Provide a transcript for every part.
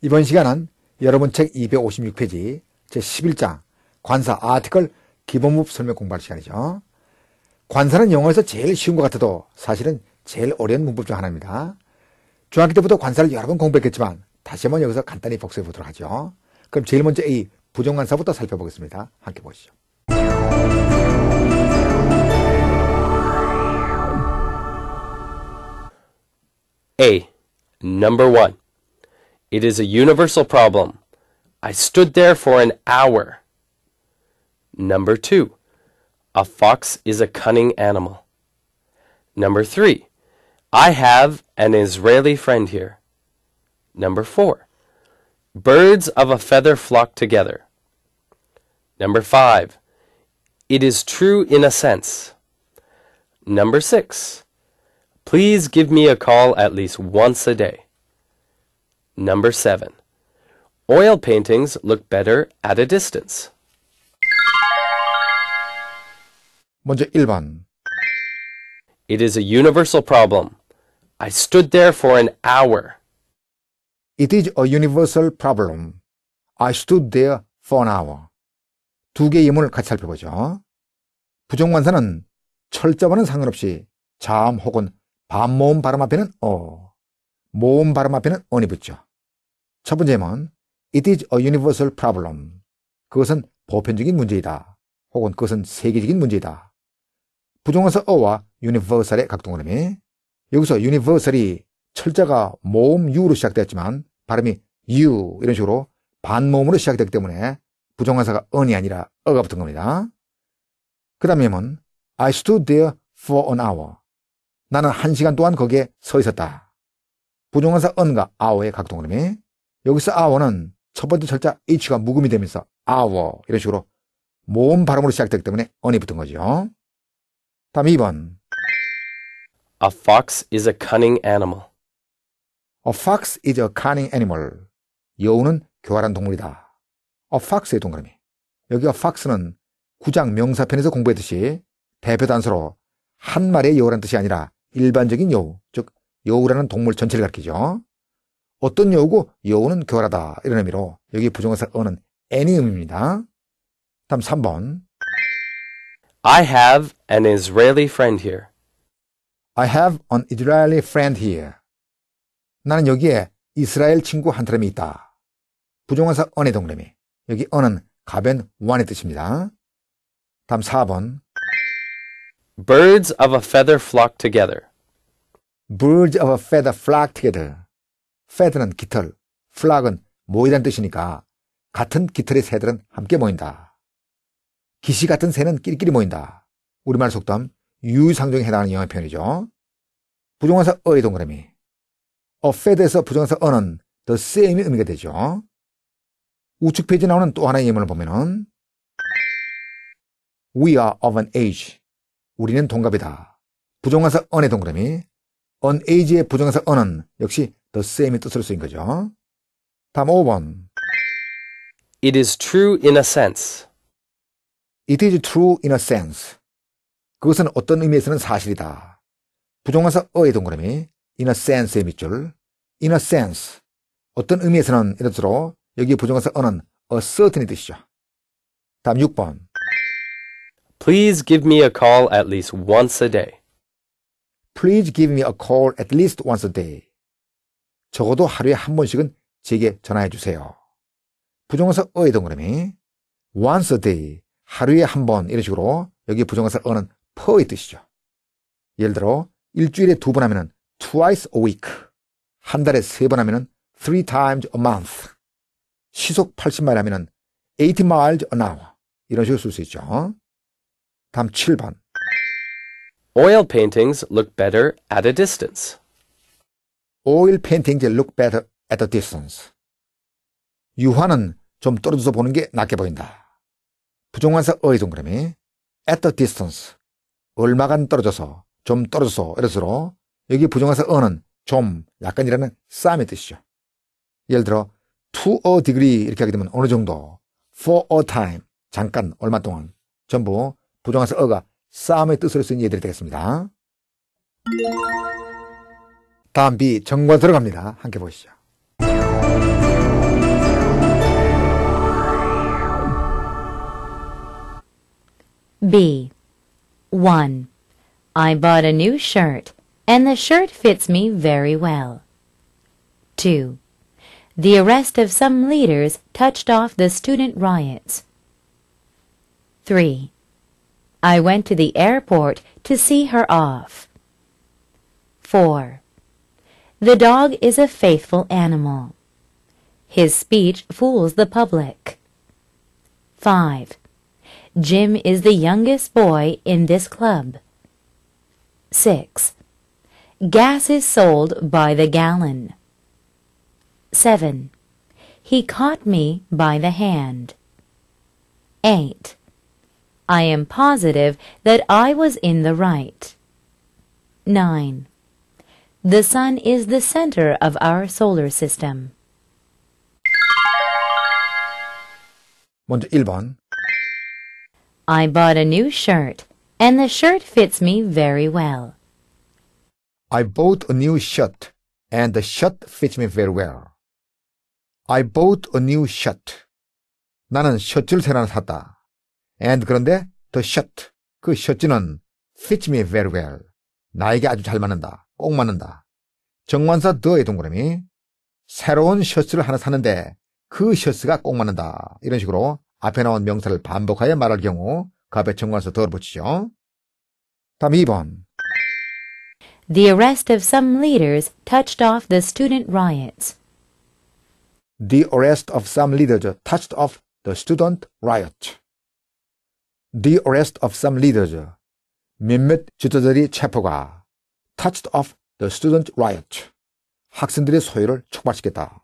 이번 시간은 여러분 책 256페이지 제11장 관사 아티클 기본법 설명 공부할 시간이죠. 관사는 영어에서 제일 쉬운 것 같아도 사실은 제일 어려운 문법 중 하나입니다. 중학교 때부터 관사를 여러 번 공부했겠지만 다시 한번 여기서 간단히 복습해 보도록 하죠. 그럼 제일 먼저 A 부정관사부터 살펴보겠습니다. 함께 보시죠. A. Number one. It is a universal problem. I stood there for an hour. Number two, a fox is a cunning animal. Number three, I have an Israeli friend here. Number four, birds of a feather flock together. Number five, it is true in a sense. Number six, please give me a call at least once a day. Number 7. Oil paintings look better at a distance. 먼저 1번. It is a universal problem. I stood there for an hour. It is a universal problem. I stood there for an hour. 두 개의 예문을 같이 살펴보죠. 부정관사는 철자와는 상관없이 자음 혹은 반모음 발음 앞에는 어, 모음 발음 앞에는 언이 붙죠. 첫 번째는 It is a universal problem. 그것은 보편적인 문제이다. 혹은 그것은 세계적인 문제이다. 부정어사 어와 universal의 각동그림이 여기서 universal이 철자가 모음 u로 시작되었지만 발음이 u 이런 식으로 반모음으로 시작되기 때문에 부정관사가 언이 아니라 어가 붙은 겁니다. 그 다음에는 I stood there for an hour. 나는 한 시간 동안 거기에 서 있었다. 부정관사 언과 아 o 의 각동그림이 여기서 hour는 첫 번째 철자 h가 묵음이 되면서 hour 이런 식으로 모음 발음으로 시작되기 때문에 언이 붙은 거죠. 다음 2번. A fox is a cunning animal. A fox is a cunning animal. 여우는 교활한 동물이다. A fox의 동그라미. 여기 a fox는 구장 명사편에서 공부했듯이 대표 단서로 한 마리의 여우란 뜻이 아니라 일반적인 여우, 즉 여우라는 동물 전체를 가리키죠. 어떤 여우고 여우는 교라다 이런 의미로 여기 부정사 어는 any 의미입니다. 다음 3번 I have an Israeli friend here. I have an Israeli friend here. 나는 여기에 이스라엘 친구 한 사람이 있다. 부정어사 언의 동그라미. 여기 언은 가변 원의 뜻입니다. 다음 4번 Birds of a feather flock together. Birds of a feather flock together. 패드는 깃털, 플락은 모이란 뜻이니까 같은 깃털의 새들은 함께 모인다. 기시 같은 새는 끼리끼리 모인다. 우리말 속담 유유상종에 해당하는 영어 표현이죠. 부정관사 어의 동그라미. 어패드에서 부정관사 어는 더 h e same이 의미가 되죠. 우측 페이지 나오는 또 하나의 예문을 보면은 We are of an age. 우리는 동갑이다. 부정관사 언의 동그라미. on age의 부정관사 언은 역시 the s a m e 뜻으로 쓰인 거죠. 다음 5번. It is true in a sense. It is true in a sense. 그것은 어떤 의미에서는 사실이다. 부정관사 어의 동그라미 in a sense의 밑줄 in a sense 어떤 의미에서는 이런 뜻으로 여기 부정관사 어는 a certain의 뜻이죠. 다음 6번 Please give me a call at least once a day. Please give me a call at least once a day. 적어도 하루에 한 번씩은 제게 전화해 주세요. 부정어사 어의 동그라미 once a day 하루에 한 번 이런 식으로 여기 부정어사 어는 퍼 e 의 뜻이죠. 예를 들어 일주일에 두 번 하면은 twice a week 한 달에 세 번 하면은 three times a month 시속 80마일 하면은 80 miles an hour 이런 식으로 쓸 수 있죠. 다음 7번 Oil paintings look better at a distance. oil paintings look better at a distance. 유화는 좀 떨어져서 보는 게 낫게 보인다. 부정관사 어의 동그라미 at a distance 얼마간 떨어져서 좀 떨어져서 이래서로 여기 부정관사 어는 좀 약간이라는 싸움의 뜻이죠. 예를 들어 to a degree 이렇게 하게 되면 어느 정도 for a time 잠깐 얼마 동안 전부 부정관사 어가 싸움의 뜻으로 쓰인 예들이 되겠습니다. 정권 들어갑니다. 함께 보시죠. B. 1. I bought a new shirt, and the shirt fits me very well. 2. The arrest of some leaders touched off the student riots. 3. I went to the airport to see her off. 4. The dog is a faithful animal. His speech fools the public. 5. Jim is the youngest boy in this club. 6. Gas is sold by the gallon. 7. He caught me by the hand. 8. I am positive that I was in the right. 9. The Sun is the center of our solar system. 먼저 1번. I bought a new shirt, and the shirt fits me very well. I bought a new shirt, and the shirt fits me very well. I bought a new shirt. 나는 셔츠를 새로 샀다. And 그런데 the shirt, 그 셔츠는 fits me very well. 나에게 아주 잘 맞는다. 꼭 맞는다. 정관사 더의 동그라미. 새로운 셔츠를 하나 사는데 그 셔츠가 꼭 맞는다. 이런 식으로 앞에 나온 명사를 반복하여 말할 경우 그 앞에 정관사 더를 붙이죠. 다음 2번. The arrest of some leaders touched off the student riots. The arrest of some leaders touched off the student riot. The arrest of some leaders. 몇몇 지도자들이 체포가 touched off the student riot. 학생들의 소요를 촉발시켰다.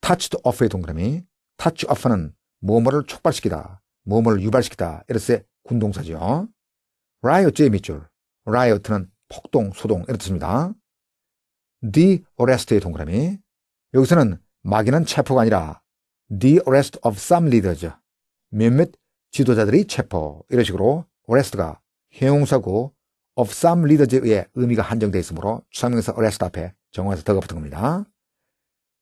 touched off의 동그라미, touch off는 뭐뭐를 촉발시키다, 뭐뭐를 유발시키다. 이래서 군동사죠. riot의 밑줄, riot는 폭동, 소동 이렇습니다. the arrest의 동그라미, 여기서는 막이는 체포가 아니라 the arrest of some l e a d e r s 몇몇 지도자들이 체포 이런 식으로 arrest가 형용사고 of some leaders에 의해 의미가 한정되어 있으므로 추상명사 arrest 앞에 정화에서 더가 붙은 겁니다.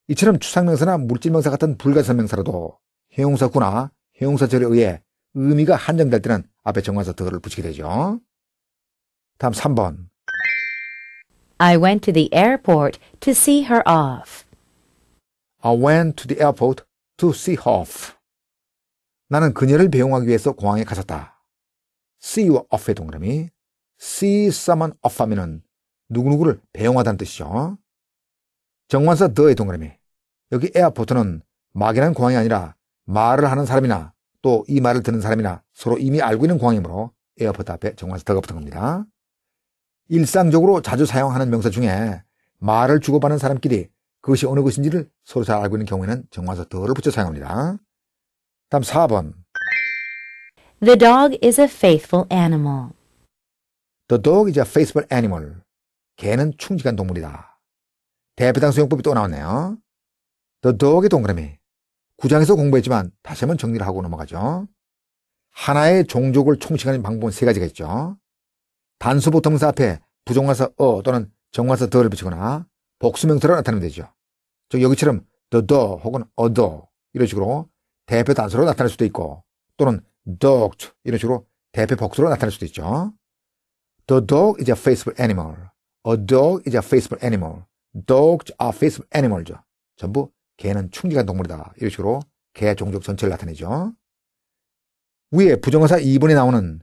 이처럼 추상명사나 물질명사 같은 불가사명사라도 형용사구나 형용사절에 의해 의미가 한정될 때는 앞에 정관사 더를 붙이게 되죠. 다음 3번. I went to the airport to see her off. I went to the airport to see her off. 나는 그녀를 배웅하기 위해서 공항에 갔었다. s e e you off의 동그라미 시 e e s o 하면은 누구누구를 배웅하다는 뜻이죠. 정관사 더의 동그라미. 여기 에어포트는 막연한 공항이 아니라 말을 하는 사람이나 또 이 말을 듣는 사람이나 서로 이미 알고 있는 공항이므로 에어포트 앞에 정관사 더가 붙은 겁니다. 일상적으로 자주 사용하는 명사 중에 말을 주고받는 사람끼리 그것이 어느 것인지를 서로 잘 알고 있는 경우에는 정관사 더를 붙여 사용합니다. 다음 4번. The dog is a faithful animal. The dog is a faithful animal. 개는 충직한 동물이다. 대패당 수용법이 또 나왔네요. The dog의 동그라미. 구장에서 공부했지만 다시 한번 정리를 하고 넘어가죠. 하나의 종족을 총칭하는 방법은 세 가지가 있죠. 단수 보통사 앞에 부정관사 어 또는 정관사 더를 붙이거나 복수명사로 나타내면 되죠. 즉 여기처럼 the dog 혹은 a dog 이런 식으로 대표 단서로 나타낼 수도 있고 또는 dog 이런 식으로 대표 복수로 나타낼 수도 있죠. The dog is a faithful animal. A dog is a faithful animal. Dogs are faithful animal죠. 전부 개는 충직한 동물이다. 이런 식으로 개 종족 전체를 나타내죠. 위에 부정어사 2번에 나오는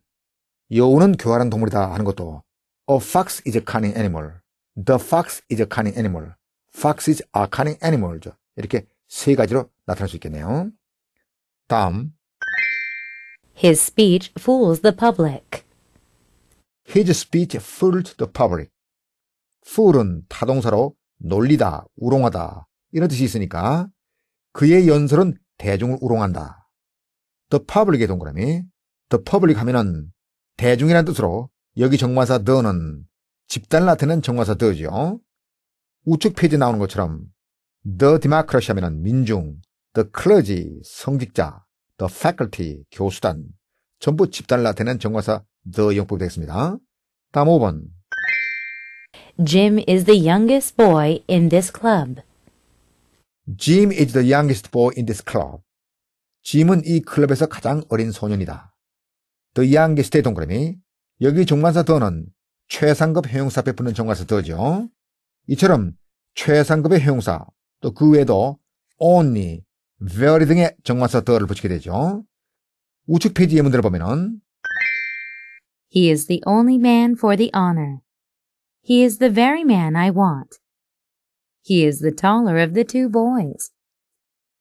여우는 교활한 동물이다 하는 것도 A fox is a cunning animal. The fox is a cunning animal. Foxes are cunning animals. 이렇게 세 가지로 나타날 수 있겠네요. 다음 His speech fools the public. His speech fooled the public. fool은 타동사로 놀리다, 우롱하다 이런 뜻이 있으니까 그의 연설은 대중을 우롱한다. the public의 동그라미 the public 하면은 대중이라는 뜻으로 여기 정관사 the는 집단을 나타내는 정관사 the죠. 우측 페이지 나오는 것처럼 the democracy 하면은 민중, the clergy 성직자, the faculty 교수단 전부 집단라나타정과사 the 영법이 되겠습니다. 다음 5번. Jim is the youngest boy in this club. Jim is the youngest boy in this club. 짐은 이 클럽에서 가장 어린 소년이다. The youngest의 동그라미. 여기 정관사 더는 최상급 형용사 앞에 붙는 정관사 더죠. 이처럼 최상급의 형용사 또 그 외에도 only, very 등의 정관사 더를 붙이게 되죠. 우측 페이지 예문들을 보면은 He is the only man for the honor. He is the very man I want. He is the taller of the two boys.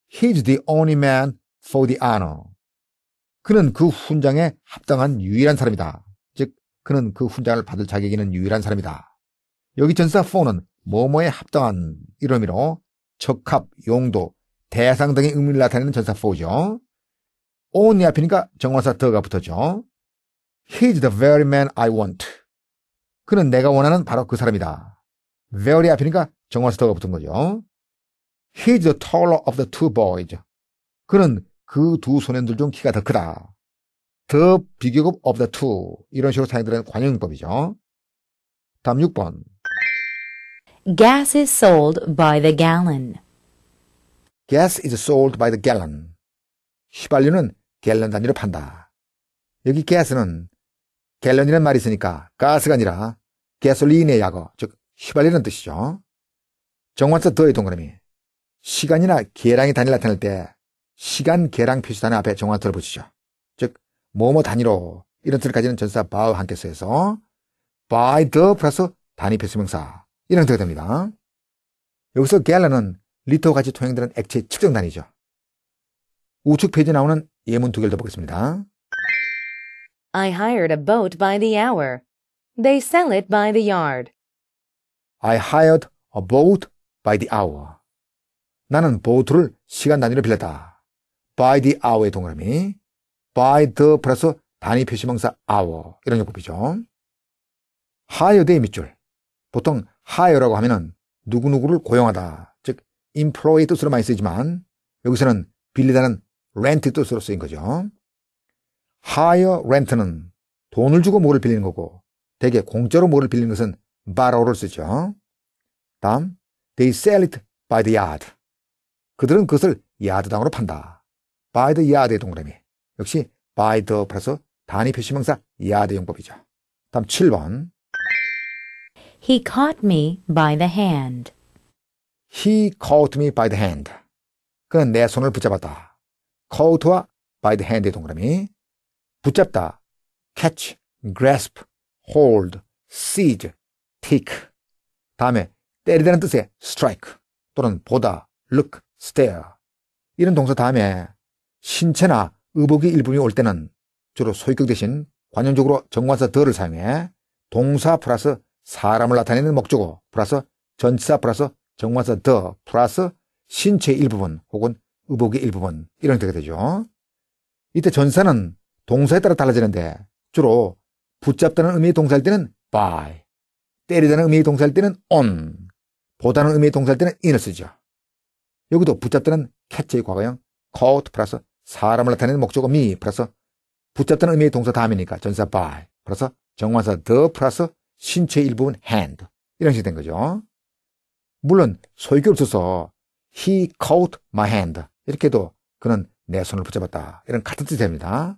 He is the only man for the honor. 그는 그 훈장에 합당한 유일한 사람이다. 즉, 그는 그 훈장을 받을 자격이 있는 유일한 사람이다. 여기 전사 4는 뭐뭐에 합당한 이름으로 적합, 용도, 대상 등의 의미를 나타내는 전사 4죠. o n l 앞이니까 정원사 더가 붙었죠. He's the very man I want. 그는 내가 원하는 바로 그 사람이다. very 앞이니까 정원사 더가 붙은 거죠. He's the taller of the two boys. 그는 그 두 소년들 중 키가 더 크다. 더 비교급 of the two. 이런 식으로 사용되는 관용법이죠. 다음 6번. Gas is sold by the gallon. Gas is sold by the gallon. 휘발유는 갤런 단위로 판다. 여기 가스는 갤런이라는 말이 있으니까 가스가 아니라 가솔린의 약어, 즉 휘발유라는 뜻이죠. 정관사 더의 동그라미. 시간이나 계량의 단위 나타낼 때 시간 계량 표시단 앞에 정관사를 붙이죠. 즉 뭐뭐 단위로 이런 뜻까지는 전사 바우 함께서에서 by the 플러스 단위 표시 명사 이런 뜻이 됩니다. 여기서 갤런은 리터같이 통용되는 액체의 측정 단위죠. 우측 페이지 나오는 예문 두 개를 더 보겠습니다. I hired a boat by the hour. They sell it by the yard. I hired a boat by the hour. 나는 보트를 시간 단위로 빌렸다. by the hour의 동그라미, by the 플러스 단위 표시명사 hour 이런 용법이죠. hire의 밑줄. 보통 hire라고 하면은 누구누구를 고용하다, 즉 employ의 뜻으로 많이 쓰이지만 여기서는 빌리다는 렌트 뜻으로 쓰인 거죠. hire rent는 돈을 주고 뭐를 빌리는 거고 대개 공짜로 뭐를 빌리는 것은 borrow를 쓰죠. 다음, they sell it by the yard. 그들은 그것을 야드당으로 판다. by the yard의 동그라미. 역시 by the 플러스 단위 표시명사 야드 용법이죠. 다음 7번. He caught me by the hand. He caught me by the hand. 그는 내 손을 붙잡았다. cout와 by the hand의 동그라미 붙잡다 catch, grasp, hold, seize, take 다음에 때리다는 뜻의 strike 또는 보다, look, stare 이런 동사 다음에 신체나 의복의 일부분이 올 때는 주로 소유격 대신 관용적으로 정관사 더를 사용해 동사 플러스 사람을 나타내는 목적어 플러스 전치사 플러스 정관사 더 플러스 신체 일부분 혹은 의복의 일부분 이런 형태 되죠. 이때 전사는 동사에 따라 달라지는데 주로 붙잡다는 의미의 동사일 때는 by, 때리다는 의미의 동사일 때는 on, 보다는 의미의 동사일 때는 in을 쓰죠. 여기도 붙잡다는 catch의 과거형 caught 플러스 사람을 나타내는 목적어 me 플러스 붙잡다는 의미의 동사 다음이니까 전사 by 플러스 정관사 the 플러스 신체 일부분 hand 이런 식이 된 거죠. 물론 소유격이 써서 he caught my hand 이렇게도 그는 내 손을 붙잡았다. 이런 같은 뜻이 됩니다.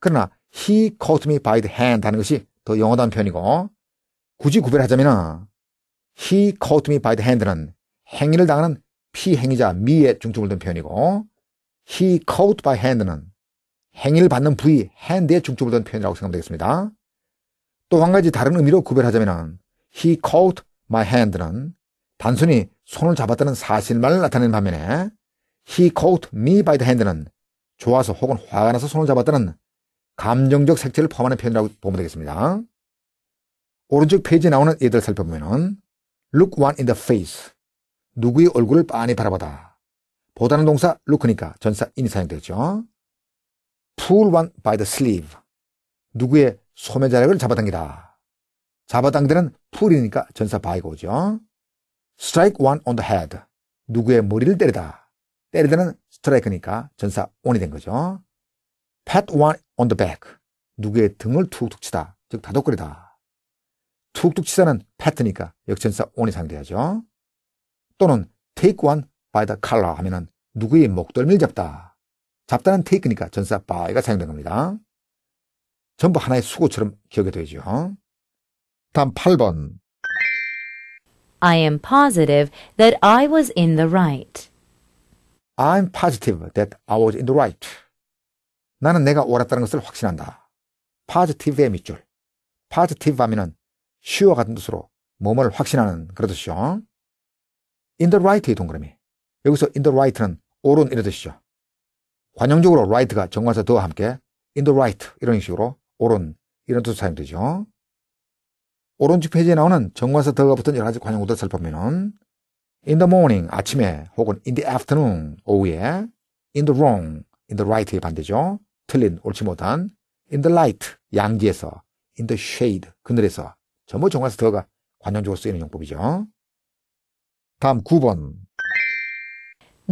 그러나 he caught me by the hand 하는 것이 더 영어다운 표현이고 굳이 구별하자면 he caught me by the hand는 행위를 당하는 피행위자 미에 중점을 둔 표현이고 he caught by hand는 행위를 받는 부위 hand에 중점을 둔 표현이라고 생각하면 되겠습니다. 또 한 가지 다른 의미로 구별하자면 he caught my hand는 단순히 손을 잡았다는 사실만을 나타내는 반면에 he caught me by the hand는 좋아서 혹은 화가 나서 손을 잡았다는 감정적 색채를 포함하는 표현이라고 보면 되겠습니다. 오른쪽 페이지에 나오는 예들 살펴보면 look one in the face 누구의 얼굴을 빤히 바라보다 보다는 동사 look니까 전사 인이 사용되죠. pull one by the sleeve 누구의 소매자락을 잡아당기다 잡아당기는 pull이니까 전사 by가 오죠. strike one on the head 누구의 머리를 때리다 때리다는 스트라이크니까 전사 원이된 거죠. pat one on the back. 누구의 등을 툭툭 치다. 즉 다독거리다. 툭툭 치다는 pat니까 역전사 원이 상대하죠. 또는 take one by the collar 하면은 누구의 목덜미를 잡다. 잡다는 take니까 전사 by가 사용된 겁니다. 전부 하나의 수고처럼 기억이 되죠. 다음 8번. I am positive that I was in the right. I'm positive that I was in the right. 나는 내가 옳았다는 것을 확신한다. positive의 밑줄. positive 하면은 sure 같은 뜻으로 몸을 확신하는 그런 뜻이죠. in the right의 동그라미. 여기서 in the right는 옳은 이런 뜻이죠. 관용적으로 right가 정관사 더와 함께 in the right 이런 식으로 옳은 이런 뜻으로 사용되죠. 오른쪽 페이지에 나오는 정관사 더가 붙은 여러 가지 관용어들 살펴보면은 in the morning 아침에 혹은 in the afternoon 오후에 in the wrong in the right의 반대죠. 틀린 옳지 못한 in the light 양지에서 in the shade 그늘에서 전부 정화에서 더가 관용적으로 쓰이는 용법이죠. 다음 9번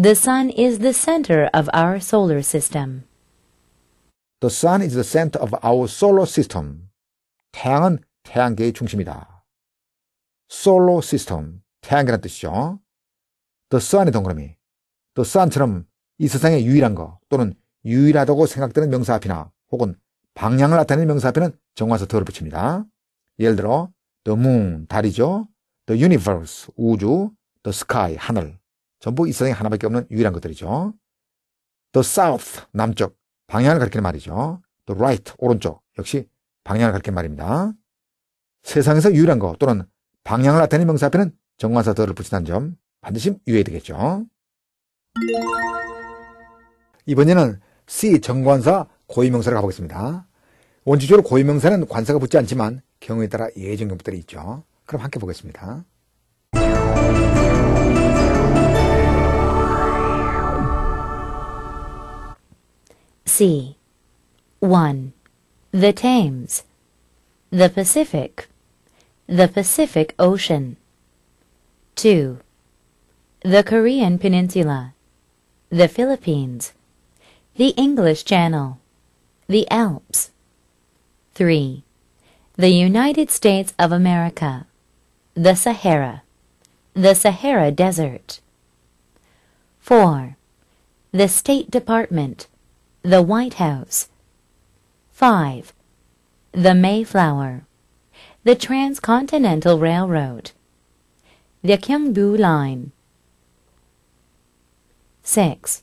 The sun is the center of our solar system. The sun is the center of our solar system. 태양은 태양계의 중심이다. solar system 태양이란 뜻이죠. 더 h e sun의 동그라미. 더 h e sun처럼 이 세상의 유일한 거 또는 유일하다고 생각되는 명사 앞이나 혹은 방향을 나타내는 명사 앞에는 정화서 더를 붙입니다. 예를 들어 the moon 달이죠. the universe 우주, the sky 하늘 전부 이 세상에 하나밖에 없는 유일한 것들이죠. the south 남쪽 방향을 가리키는 말이죠. the right 오른쪽 역시 방향을 가리키는 말입니다. 세상에서 유일한 것 또는 방향을 나타내는 명사 앞에는 정관사 더를 붙인다는 점 반드시 유의해야 되겠죠. 이번에는 C 정관사 고유명사를 가보겠습니다. 원칙적으로 고유명사는 관사가 붙지 않지만 경우에 따라 예외적 용법들이 있죠. 그럼 함께 보겠습니다. C 1. The Thames The Pacific The Pacific Ocean 2. The Korean Peninsula, the Philippines, the English Channel, the Alps. 3. The United States of America, the Sahara, the Sahara Desert. 4. The State Department, the White House. 5. The Mayflower, the Transcontinental Railroad the Kyungbu Line. 6.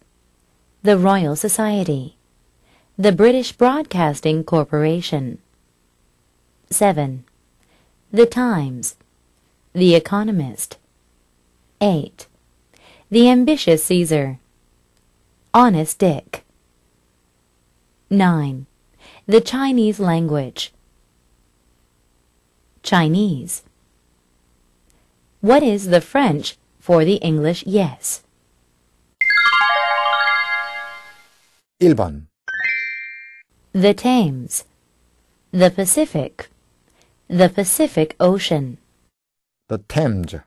The Royal Society. The British Broadcasting Corporation. 7. The Times. The Economist. 8. The Ambitious Caesar. Honest Dick. 9. The Chinese Language. Chinese. What is the French for the English yes? 1번 The Thames The Pacific The Pacific Ocean The Thames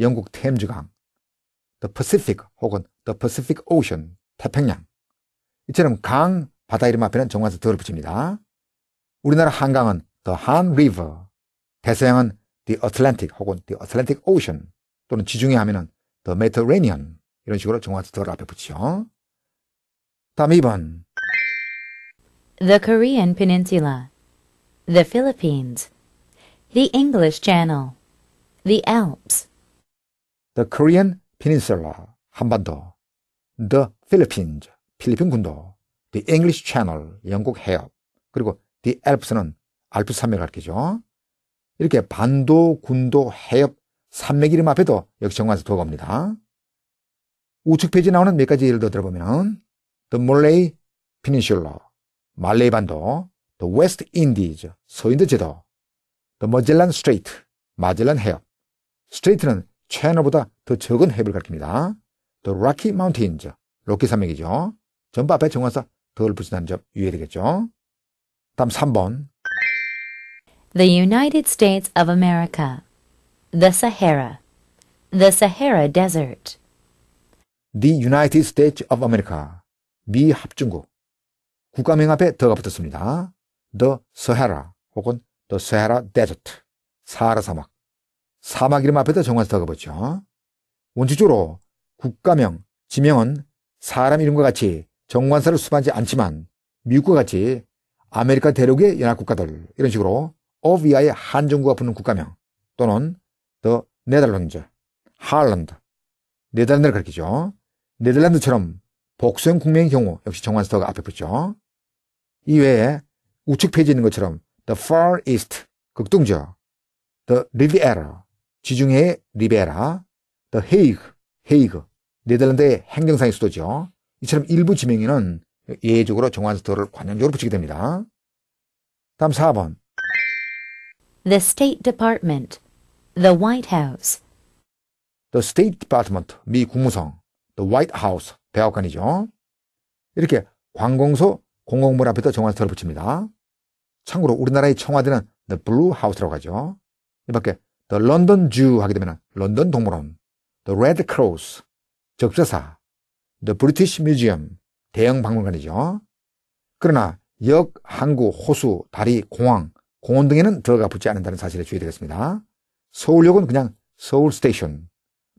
영국 템즈강 The Pacific 혹은 The Pacific Ocean 태평양 이처럼 강, 바다 이름 앞에는 정관사 더를 붙입니다. 우리나라 한강은 The Han River 대서양은 The Atlantic 혹은 The Atlantic Ocean 또는 지중해 하면은 The Mediterranean 이런 식으로 정확히 덜 앞에 붙이죠. 다음 2번 The Korean Peninsula The Philippines The English Channel The Alps The Korean Peninsula 한반도 The Philippines 필리핀 군도 The English Channel 영국 해협 그리고 The Alps는 알프스 산맥을 가리키죠. 이렇게 반도, 군도, 해협, 산맥 이름 앞에도 역시 정관사 도가옵니다 우측 페이지 에 나오는 몇 가지 예를 들어 보면 The Malay Peninsula, 말레이 반도, The West Indies, 서인도 제도, The Magellan Strait, 마젤란 해협, 스트레이트는 채널보다 더 적은 해협을 가리킵니다. The Rocky Mountains, 로키 산맥이죠. 전부 앞에 정관사 덜 붙인다는 점 유의되겠죠. 다음 3번 The United States of America. The Sahara. The Sahara Desert. The United States of America. 미 합중국. 국가명 앞에 더가 붙었습니다. The Sahara 혹은 The Sahara Desert. 사하라 사막. 사막 이름 앞에다 정관사 더가 붙죠. 원칙적으로 국가명, 지명은 사람 이름과 같이 정관사를 수반하지 않지만 미국과 같이 아메리카 대륙의 연합국가들 이런 식으로 오비아의 한정구가 붙는 국가명 또는 더 네덜란드, 하얼란드, 네덜란드를 가리키죠. 네덜란드처럼 복수형 국명의 경우 역시 정관스터가 앞에 붙죠. 이외에 우측 페이지에 있는 것처럼 The Far East, 극동지역, The Riviera, 지중해의 리베라, The Hague, 헤이그, 네덜란드의 행정상의 수도죠. 이처럼 일부 지명에는 예외적으로 정관스터를 관용적으로 붙이게 됩니다. 다음 4번. The State Department, the White House. The State Department, 미 국무성. The White House, 백악관이죠. 이렇게 관공서 공공물 앞에다 정화스터를 붙입니다. 참고로 우리나라의 청와대는 The Blue House라고 하죠. 이 밖에 The London Zoo 하게 되면 런던 동물원, The Red Cross, 적사사, The British Museum, 대형 박물관이죠. 그러나 역, 항구, 호수, 다리, 공항, 공원 등에는 들어가 붙지 않는다는 사실에 주의되겠습니다. 서울역은 그냥 서울스테이션,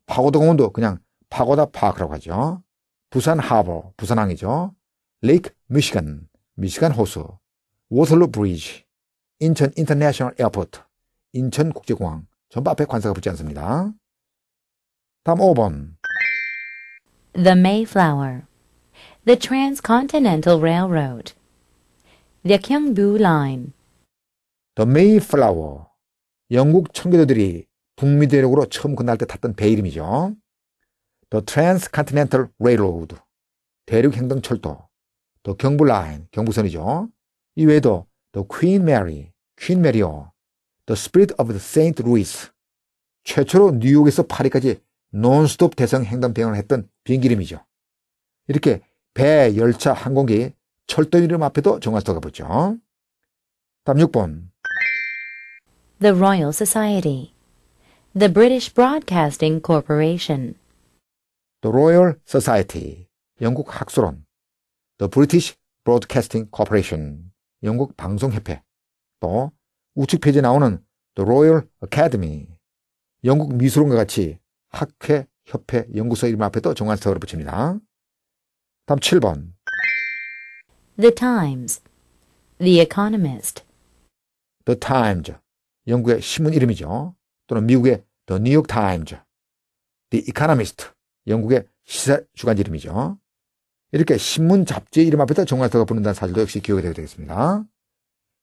파고다공원도 그냥 파고다 파크라고 하죠. 부산 하버, 부산항이죠. 레이크 미시간, 미시간 호수, 워슬루 브리지, 인천 인터내셔널 에어포트, 인천 국제공항, 전부 앞에 관사가 붙지 않습니다. 다음 5번. The Mayflower, the Transcontinental Railroad, the g y e n g b u Line. 더 메이플라워. 영국 청교도들이 북미 대륙으로 처음 건널 때 탔던 배 이름이죠. 더 트랜스컨티넨탈 레일로드. 대륙 행동 철도. 더 경부 라인, 경부선이죠. 이외에도 더 퀸 메리, 퀸 메리오, 더 스피릿 오브 세인트 루이스. 최초로 뉴욕에서 파리까지 논스톱 대성 행동 대응을 했던 비행기 이름이죠. 이렇게 배, 열차, 항공기, 철도 이름 앞에도 정할 수가 보죠. 다음 6번. the Royal Society, the British Broadcasting Corporation, the Royal Society, 영국 학술원, the British Broadcasting Corporation, 영국 방송협회, 또 우측 페이지에 나오는 the Royal Academy, 영국 미술원과 같이 학회, 협회, 연구소 이름 앞에 또 정관사를 붙입니다. 다음 7번 The Times, The Economist, The Times, 영국의 신문 이름이죠. 또는 미국의 The New York Times, The Economist, 영국의 시사 주간 이름이죠. 이렇게 신문 잡지 이름 앞에다 정관사가 붙는다는 사실도 역시 기억이 되어 되겠습니다.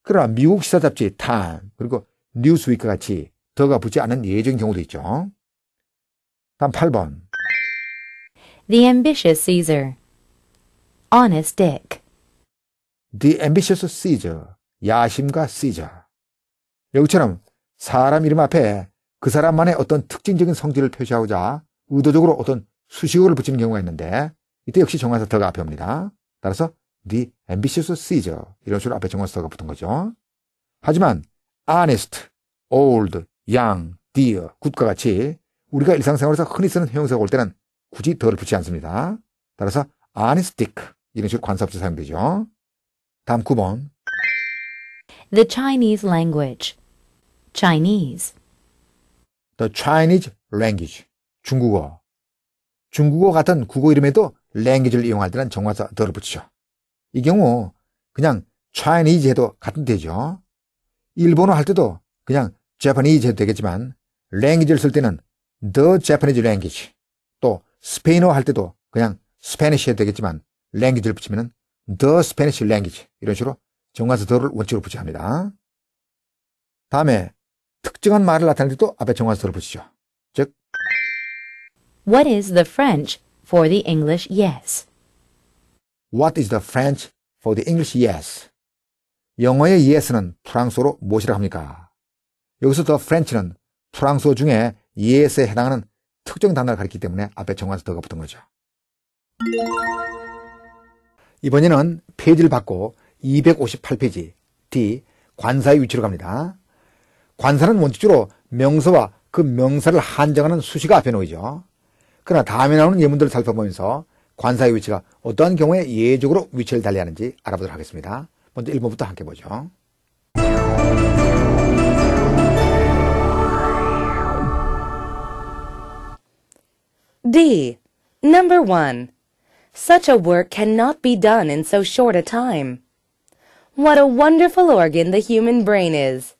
그러나 미국 시사 잡지 Time 그리고 Newsweek과 같이 더가 붙지 않은 예외인 경우도 있죠. 다음 8번. The ambitious Caesar. Honest Dick. The ambitious Caesar. 야심과 시저. 여기처럼 사람 이름 앞에 그 사람만의 어떤 특징적인 성질을 표시하고자 의도적으로 어떤 수식어를 붙이는 경우가 있는데 이때 역시 정관사터가 앞에 옵니다. 따라서 the ambitious Caesar 이런 식으로 앞에 정관사터가 붙은 거죠. 하지만 honest, old, young, dear, good과 같이 우리가 일상생활에서 흔히 쓰는 형용사가 올 때는 굳이 덜 붙이지 않습니다. 따라서 honestic 이런 식으로 관사업체 사용되죠. 다음 9번 The Chinese language Chinese. The Chinese language. 중국어. 중국어 같은 국어 이름에도 language를 이용할 때는 정화사 들어붙이죠. 이 경우 그냥 Chinese 해도 같은 되죠. 일본어 할 때도 그냥 Japanese 해도 되겠지만 language를 쓸 때는 the Japanese language 또 스페인어 할 때도 그냥 Spanish 해도 되겠지만 language를 붙이면 the Spanish language 이런 식으로 정화사 더를 원칙으로 붙여야 합니다. 다음에 특정한 말을 나타낼 때도 앞에 정관사를 보시죠즉 What is the French for the English yes? What is the French for the English yes? 영어의 yes는 프랑스어로 무엇이라 합니까? 여기서 the French는 프랑스어 중에 yes에 해당하는 특정 단어를 가리키기 때문에 앞에 정관사 더가 붙은 거죠. 이번에는 페이지를 받고 258페이지 D 관사의 위치로 갑니다. 관사는 원칙적으로 명서와그 명사를 한정하는 수식 앞에 놓이죠. 그러나 다음에 나오는 예문들을 살펴보면서 관사의 위치가 어떠한 경우에 예외적으로 위치를 달리하는지 알아보도록 하겠습니다. 먼저 1번부터 함께 보죠. D. Number 1. Such a work cannot be done in so short a time. What a wonderful organ the human brain is.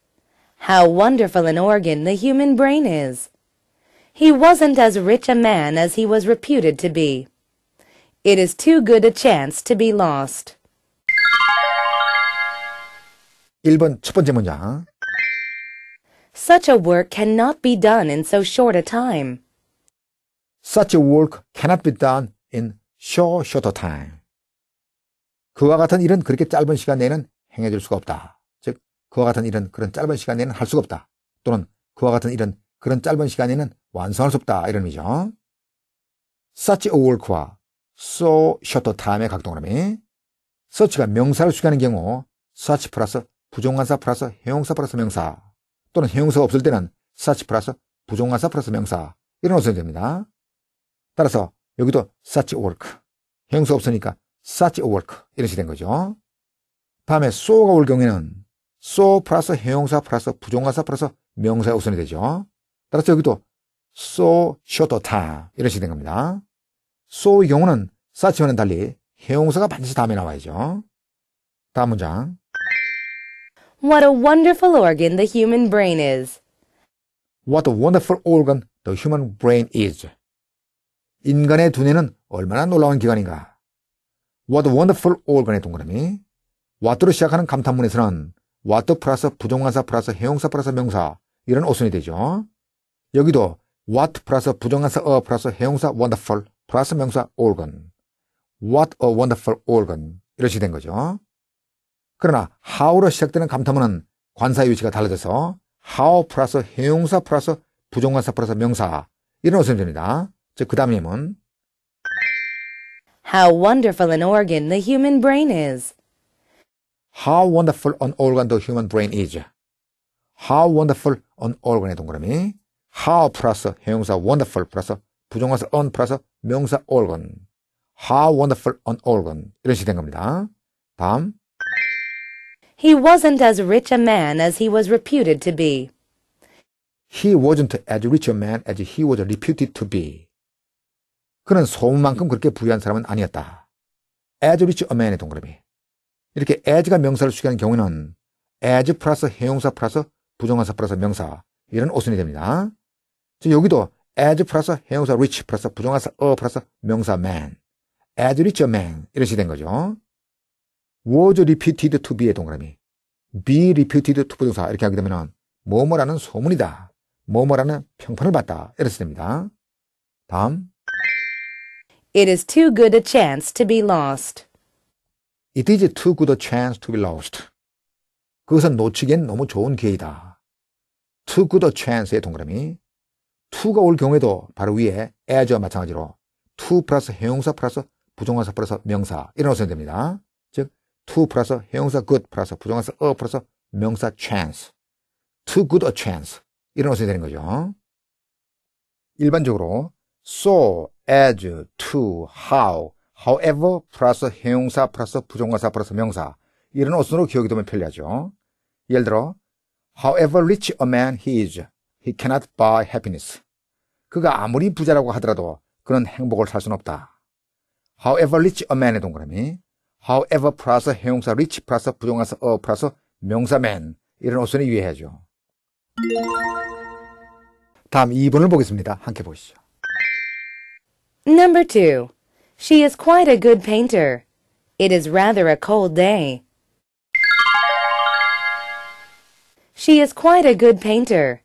how wonderful an organ the human brain is. He wasn't as rich a man as he was reputed to be. It is too good a chance to be lost. 1번 첫 번째 문장. Such a work cannot be done in so short a time. Such a work cannot be done in so short a time. 그와 같은 일은 그렇게 짧은 시간 내에는 행해질 수가 없다. 그와 같은 일은 그런 짧은 시간에는 할 수가 없다. 또는 그와 같은 일은 그런 짧은 시간에는 완성할 수 없다. 이런 의미죠. such a work와 so short time의 각동그라미 such가 명사를 수식하는 경우 such 플러스 부정관사 플러스 형용사 플러스 명사 또는 형용사가 없을 때는 such 플러스 부정관사 플러스 명사 이런 어선이 됩니다. 따라서 여기도 such a work 형용사 없으니까 such a work 이런 식이 된 거죠. 다음에 so가 올 경우에는 so 플러스 형용사 플러스 부정관사 플러스 명사의 우선이 되죠. 따라서 여기도 so short time 이런 식이 된 겁니다. so의 경우는 such와는 달리 형용사가 반드시 다음에 나와야죠. 다음 문장. What a wonderful organ the human brain is. What a wonderful organ the human brain is. 인간의 두뇌는 얼마나 놀라운 기관인가. What a wonderful organ의 동그라미. what로 시작하는 감탄문에서는 와트 플러스 부정관사 플러스 해용사 플러스 명사 이런 오순이 되죠. 여기도 what 플러스 부정관사 a 플러스 해용사 wonderful 플러스 명사 organ what a wonderful organ 이런 식이 된 거죠. 그러나 how로 시작되는 감탄문은 관사의 위치가 달라져서 how 플러스 해용사 플러스 부정관사 플러스 명사 이런 오순이 됩니다. 즉그 다음 예문 How wonderful an organ the human brain is. How wonderful an organ the human brain is. How wonderful an organ의 동그라미. How p 플 u s 형용사 wonderful p 플 u s 부정관사 an p 플 u s 명사 organ. How wonderful an organ. 이런 식이 된 겁니다. 다음. He wasn't as rich a man as he was reputed to be. He wasn't as rich a man as he was reputed to be. 그는 소문만큼 그렇게 부유한 사람은 아니었다. as rich a man의 동그라미. 이렇게 as가 명사를 수식하는 경우는 as 플러스 형용사 플러스 부정관사 플러스 명사 이런 오순이 됩니다. 여기도 as 플러스 형용사 rich 플러스 부정관사 a 플러스 명사 man as rich man 이런 식이 된 거죠. was reputed to be의 동그라미 be reputed to 부정사 이렇게 하게 되면 뭐뭐라는 소문이다. 뭐뭐라는 평판을 받다. 이렇게 됩니다. 다음 It is too good a chance to be lost. It is too good a chance to be lost. 그것은 놓치기엔 너무 좋은 기회이다. Too good a chance의 동그라미. to가 올 경우에도 바로 위에 as와 마찬가지로 to 플러스 형용사 플러스 부정관사 플러스 명사 이런 어선이 됩니다. 즉 to 플러스 형용사 good 플러스 부정관사 a 플러스 명사 chance. Too good a chance 이런 어선이 되는 거죠. 일반적으로 so, as, to, how however 플러스 형용사 플러스 부정관사 플러스 명사 이런 어순으로 기억이 되면 편리하죠. 예를 들어 however rich a man he is, he cannot buy happiness. 그가 아무리 부자라고 하더라도 그는 행복을 살 수는 없다. however rich a man의 동그라미 however 플러스 형용사 rich 플러스 부정관사 a 어, 플러스 명사 man 이런 어순이 유해하죠. 다음 2번을 보겠습니다. 함께 보시죠. Number 2. She is quite a good painter. It is rather a cold day. She is quite a good painter.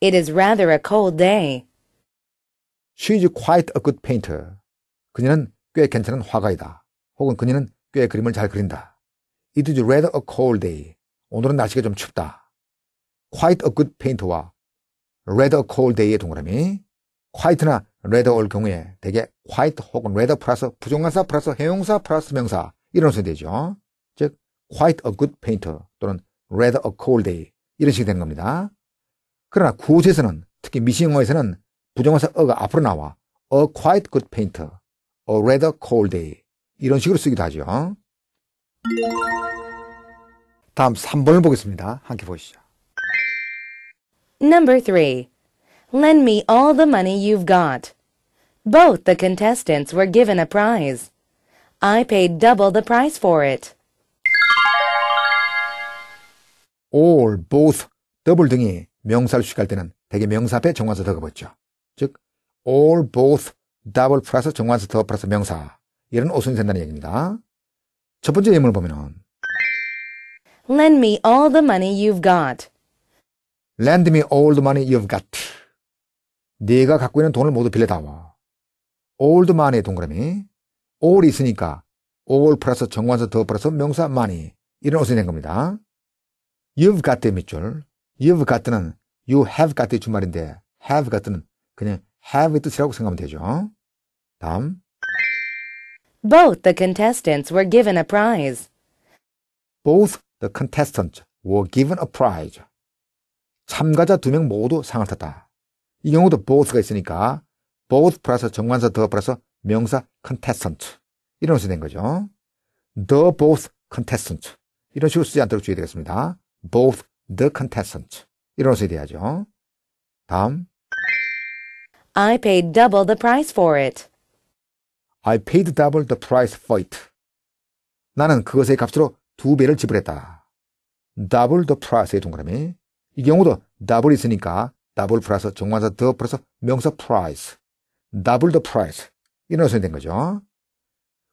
It is rather a cold day. She is quite a good painter. 그녀는 꽤 괜찮은 화가이다. 혹은 그녀는 꽤 그림을 잘 그린다. It is rather a cold day. 오늘은 날씨가 좀 춥다. Quite a good painter와 rather a cold day의 동그라미. Quite나 레더올 경우에 대개 화이트 혹은 레더 플러스 부정관사 플러스 형용사 플러스 명사 이런 식으로 되죠. 즉 quite a good painter 또는 rather a cold day 이런 식이 되는 겁니다. 그러나 구제에서는 특히 미싱어에서는 부정관사 어가 앞으로 나와 a quite good painter, a rather cold day 이런 식으로 쓰기도 하죠. 다음 3번을 보겠습니다. 함께 보시죠. Number 3 Lend me all the money you've got. Both the contestants were given a prize. I paid double the price for it. all, both, double 등이 명사를 수식할 때는 대개 명사 앞에 정관사 더 붙죠. 즉, all, both, double plus 정관사 더 plus 명사. 이런 오순이 된다는 얘기입니다. 첫 번째 예문을 보면은 Lend me all the money you've got. Lend me all the money you've got. 네가 갖고 있는 돈을 모두 빌려다와. 올드만의 동그라미. 올이 있으니까 올 플러스 정관서더 플러스 명사 많이 이런 옷이 된 겁니다. You've got the 밑줄. You've got는 you have got 주말인데 have got는 그냥 have 뜻이라고 생각하면 되죠. 다음. Both the contestants were given a prize. Both the contestants were given a prize. 참가자 두 명 모두 상을 탔다. 이 경우도 both가 있으니까 both 플러스 정관사 더 플러스 명사 contestant 이런 식으로 된 거죠. the both contestant 이런 식으로 쓰지 않도록 주의되겠습니다. both the contestant 이런 식으로 돼야죠. 다음 I paid double the price for it. I paid double the price for it. 나는 그것의 값으로 두 배를 지불했다. double the price의 동그라미. 이 경우도 double이 있으니까 더블 플러스 정관사 더 플러스 명사 프라이스 더블 더 프라이스 이런 형성이 된 거죠.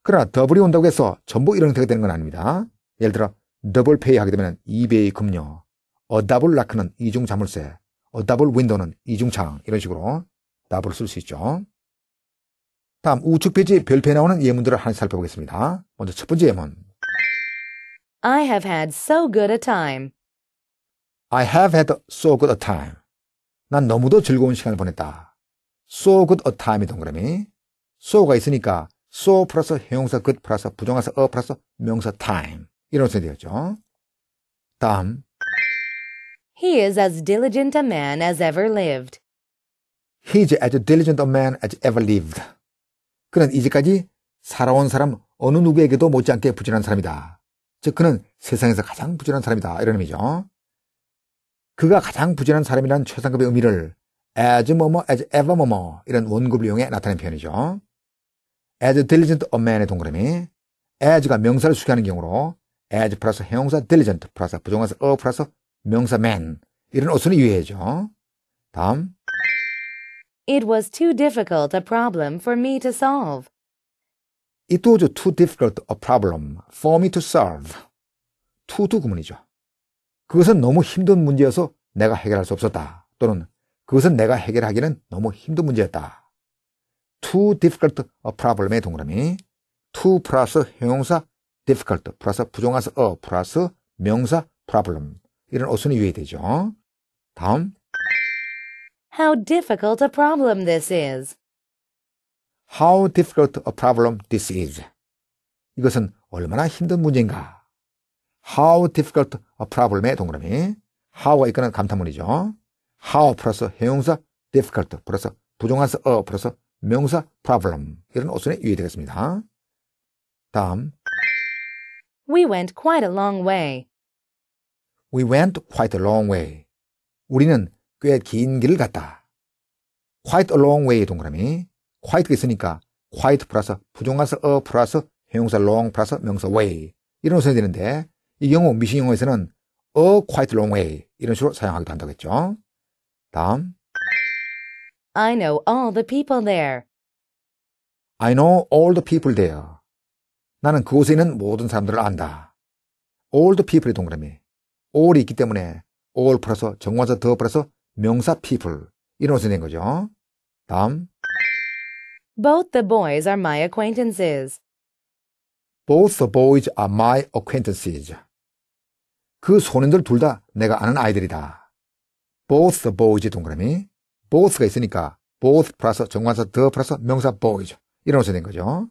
그러나 더블이 온다고 해서 전부 이런 형태가 되는 건 아닙니다. 예를 들어 더블 페이 하게 되면 2배의 급료 어 더블 라크는 이중 자물쇠 어 더블 윈도는 이중창 이런 식으로 더블을 쓸 수 있죠. 다음 우측 페이지 별표에 나오는 예문들을 하나씩 살펴보겠습니다. 먼저 첫 번째 예문 I have had so good a time. I have had so good a time. 난 너무도 즐거운 시간을 보냈다. So good a time이 동그라미. so가 있으니까 so 플러스 형용사 good 플러스 부정사 a 플러스 명사 time 이런 순이 되었죠. 다음 He is as diligent a man as ever lived. He is as diligent a man as ever lived. 그는 이제까지 살아온 사람 어느 누구에게도 못지않게 부진한 사람이다. 즉 그는 세상에서 가장 부진한 사람이다. 이런 의미죠. 그가 가장 부진한 사람이란 최상급의 의미를 as 뭐뭐, as ever 뭐뭐 이런 원급을 이용해 나타낸 표현이죠. as diligent a man의 동그라미 as가 명사를 수기하는 경우로 as plus 형용사 diligent plus 부정사 a plus 명사 man 이런 어순을 유해죠 다음 It was too difficult a problem for me to solve. It was too difficult a problem for me to solve. to도 구문이죠. 그것은 너무 힘든 문제여서 내가 해결할 수 없었다. 또는 그것은 내가 해결하기는 너무 힘든 문제였다. too difficult a problem의 동그라미 to 플러스 형용사 difficult 플러스 부정관사 a 플러스 명사 problem 이런 어순이 유해되죠. 다음 How difficult a problem this is. How difficult a problem this is. 이것은 얼마나 힘든 문제인가? How difficult a problem에 동그라미. How가 이끄는 감탄문이죠. How 플러스 형용사 difficult 플러스 부정한사 a 플러스 명사 problem. 이런 어순에 유의되겠습니다. 다음. We went quite a long way. We went quite a long way. 우리는 꽤 긴 길을 갔다. quite a long way 동그라미. quite가 있으니까 quite 플러스 부정관사 a 플러스 형용사 long 플러스 명사 way 이런 어순이 되는데 이 경우 미신 영어에서는 a quite long way 이런 식으로 사용하기도 한다고 했죠. 다음 I know all the people there. I know all the people there. 나는 그곳에 있는 모든 사람들을 안다. all the people의 동그라미. all이 있기 때문에 all 플러스 정관사 더 플러스 명사 people 이런 것을 낸 거죠. 다음 Both the boys are my acquaintances. Both the boys are my acquaintances. 그 소년들 둘 다 내가 아는 아이들이다. both the boys 동그라미. both가 있으니까 both 플러스 정관사 the 플러스 명사 boys. 이런 옷이 된 거죠.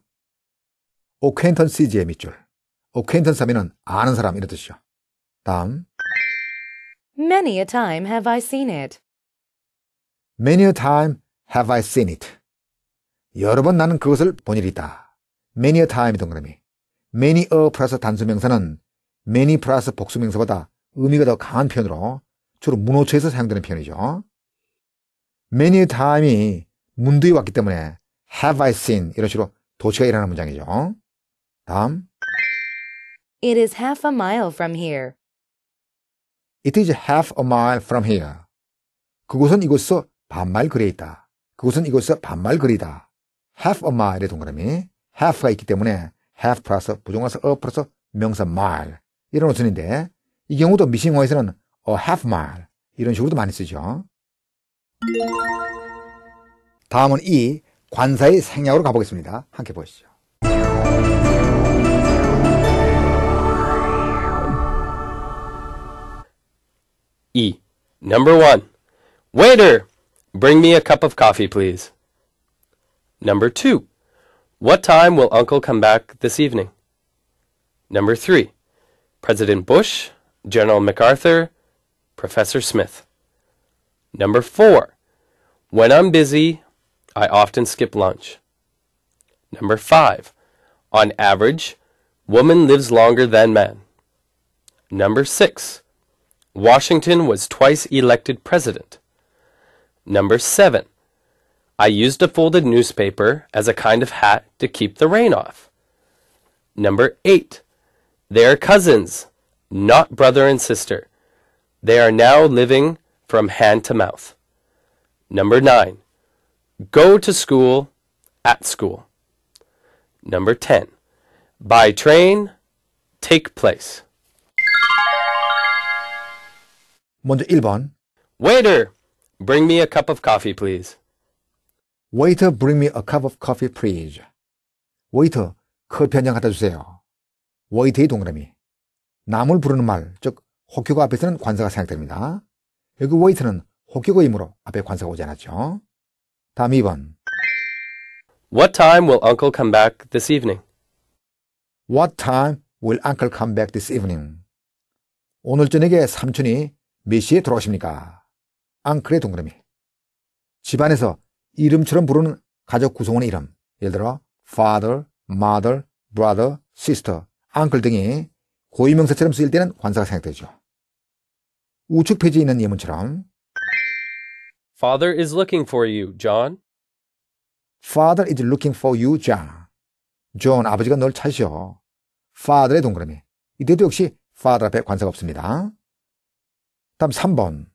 acquaintance 의 밑줄. acquaintance 하면은 아는 사람 이런 뜻이죠. 다음. Many a time have I seen it. Many a time have I seen it. 여러 번 나는 그것을 본 일이 있다. Many a time이 동그라미. Many a 플러스 단수명사는 many plus 복수명사보다 의미가 더 강한 표현으로 주로 문호체에서 사용되는 표현이죠. m a n y t i m e 이 문두에 왔기 때문에 have I seen 이런 식으로 도치가 일어나는 문장이죠. 다음 It is half a mile from here. It is half a mile from here. 그곳은 이곳서 반말 거리에 있다. 그곳은 이곳서 반말 거리다. half a mile의 동그라미 half가 있기 때문에 half plus 부정관서 a 플러스 명사 mile 이런 어순인데 이 경우도 미싱어에서는 a half mile 이런 식으로도 많이 쓰죠. 다음은 이 관사의 생략으로 가보겠습니다. 함께 보시죠. E. Number one. Waiter, bring me a cup of coffee, please. Number two. What time will Uncle come back this evening? Number three. President Bush, General MacArthur, Professor Smith. Number four, when I'm busy, I often skip lunch. Number five, on average, woman lives longer than man. Number six, Washington was twice elected president. Number seven, I used a folded newspaper as a kind of hat to keep the rain off. Number eight, they are cousins, not brother and sister. They are now living from hand to mouth. Number nine, go to school at school. Number 10, by train, take place. 먼저 1번. Waiter, bring me a cup of coffee, please. Waiter, bring me a cup of coffee, please. Waiter, 커피 한 잔 갖다 주세요. 워이트의 동그라미. 남을 부르는 말, 즉호큐가 앞에서는 관사가 생각됩니다. 여기 워이트는 호큐가이므로 앞에 관사가 오지 않았죠. 다음 2번. What time will uncle come back this evening? What time will uncle come back this evening? 오늘 저녁에 삼촌이 몇 시에 돌아오십니까? 앙클의 동그라미. 집안에서 이름처럼 부르는 가족 구성원의 이름. 예를 들어, father, mother, brother, sister 앙클 등이 고유명사처럼 쓰일 때는 관사가 생각되죠 우측 페이지에 있는 예문처럼 Father is looking for you, John. Father is looking for you, John. John, 아버지가 널 찾으셔. father의 동그라미. 이때도 역시 father 앞에 관사가 없습니다. 다음 3번.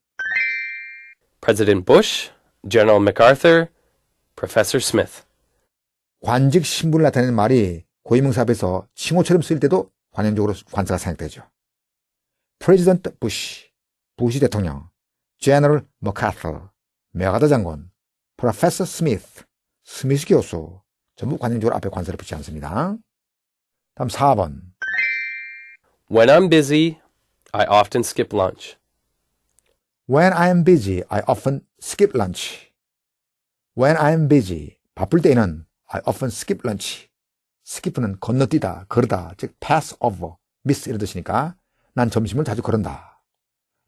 President Bush, General MacArthur, Professor Smith. 관직 신분을 나타내는 말이 고위명사업에서 칭호처럼 쓰일 때도 관행적으로 관사가 사용되죠. President Bush, 부시 대통령, General m c 제너럴 머카 r 메가더 장군, Professor Smith, 스미스 교수, 전부 관행적으로 앞에 관사를 붙이지 않습니다. 다음 4번. When I'm busy, I often skip lunch. When I'm busy, I often skip lunch. When I'm busy, 바쁠 때에는 I often skip lunch. 스키프는 건너뛰다, 걸다, 즉 pass over, miss 이런 뜻이니까 난 점심을 자주 거른다.